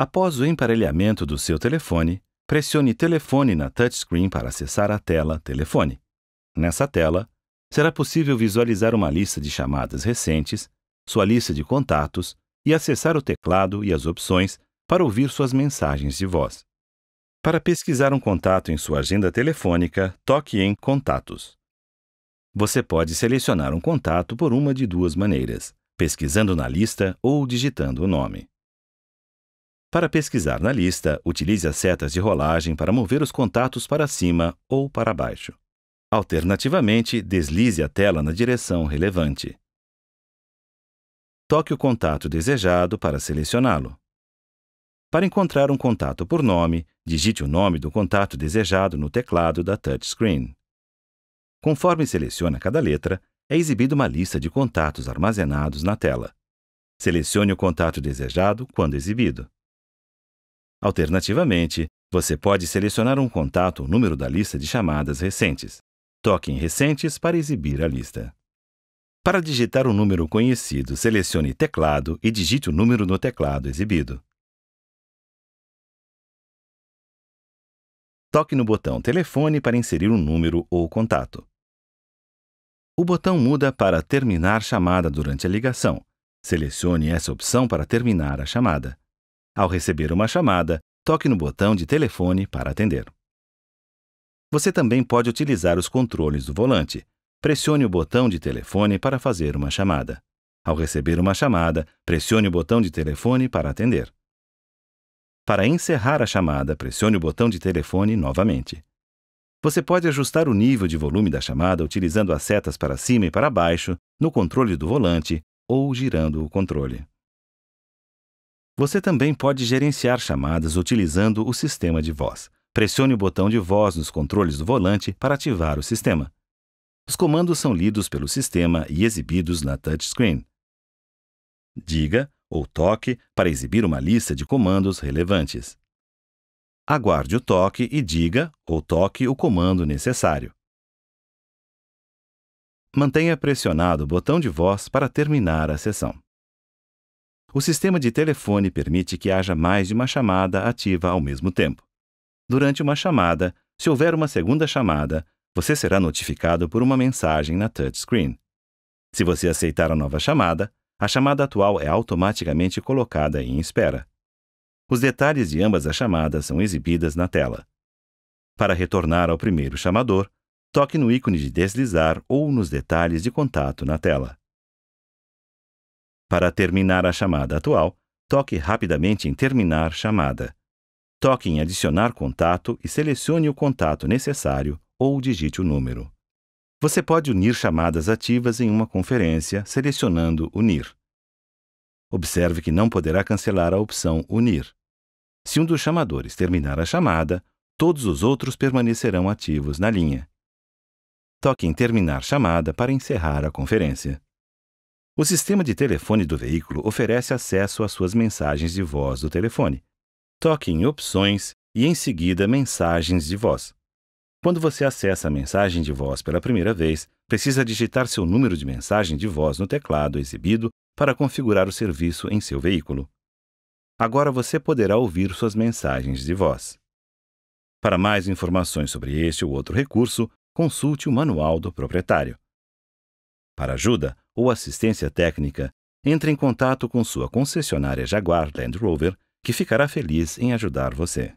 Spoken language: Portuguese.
Após o emparelhamento do seu telefone, pressione Telefone na touchscreen para acessar a tela Telefone. Nessa tela, será possível visualizar uma lista de chamadas recentes, sua lista de contatos e acessar o teclado e as opções para ouvir suas mensagens de voz. Para pesquisar um contato em sua agenda telefônica, toque em Contatos. Você pode selecionar um contato por uma de duas maneiras, pesquisando na lista ou digitando o nome. Para pesquisar na lista, utilize as setas de rolagem para mover os contatos para cima ou para baixo. Alternativamente, deslize a tela na direção relevante. Toque o contato desejado para selecioná-lo. Para encontrar um contato por nome, digite o nome do contato desejado no teclado da touchscreen. Conforme seleciona cada letra, é exibida uma lista de contatos armazenados na tela. Selecione o contato desejado quando exibido. Alternativamente, você pode selecionar um contato ou número da lista de chamadas recentes. Toque em Recentes para exibir a lista. Para digitar um número conhecido, selecione Teclado e digite o número no teclado exibido. Toque no botão Telefone para inserir um número ou contato. O botão muda para Terminar chamada durante a ligação. Selecione essa opção para terminar a chamada. Ao receber uma chamada, toque no botão de telefone para atender. Você também pode utilizar os controles do volante. Pressione o botão de telefone para fazer uma chamada. Ao receber uma chamada, pressione o botão de telefone para atender. Para encerrar a chamada, pressione o botão de telefone novamente. Você pode ajustar o nível de volume da chamada utilizando as setas para cima e para baixo, no controle do volante ou girando o controle. Você também pode gerenciar chamadas utilizando o sistema de voz. Pressione o botão de voz nos controles do volante para ativar o sistema. Os comandos são lidos pelo sistema e exibidos na touchscreen. Diga ou toque para exibir uma lista de comandos relevantes. Aguarde o toque e diga ou toque o comando necessário. Mantenha pressionado o botão de voz para terminar a sessão. O sistema de telefone permite que haja mais de uma chamada ativa ao mesmo tempo. Durante uma chamada, se houver uma segunda chamada, você será notificado por uma mensagem na touchscreen. Se você aceitar a nova chamada, a chamada atual é automaticamente colocada em espera. Os detalhes de ambas as chamadas são exibidas na tela. Para retornar ao primeiro chamador, toque no ícone de deslizar ou nos detalhes de contato na tela. Para terminar a chamada atual, toque rapidamente em Terminar chamada. Toque em Adicionar contato e selecione o contato necessário ou digite o número. Você pode unir chamadas ativas em uma conferência selecionando Unir. Observe que não poderá cancelar a opção Unir. Se um dos chamadores terminar a chamada, todos os outros permanecerão ativos na linha. Toque em Terminar chamada para encerrar a conferência. O sistema de telefone do veículo oferece acesso às suas mensagens de voz do telefone. Toque em Opções e, em seguida, Mensagens de voz. Quando você acessa a mensagem de voz pela primeira vez, precisa digitar seu número de mensagem de voz no teclado exibido para configurar o serviço em seu veículo. Agora você poderá ouvir suas mensagens de voz. Para mais informações sobre este ou outro recurso, consulte o manual do proprietário. Para ajuda ou assistência técnica, entre em contato com sua concessionária Jaguar Land Rover, que ficará feliz em ajudar você.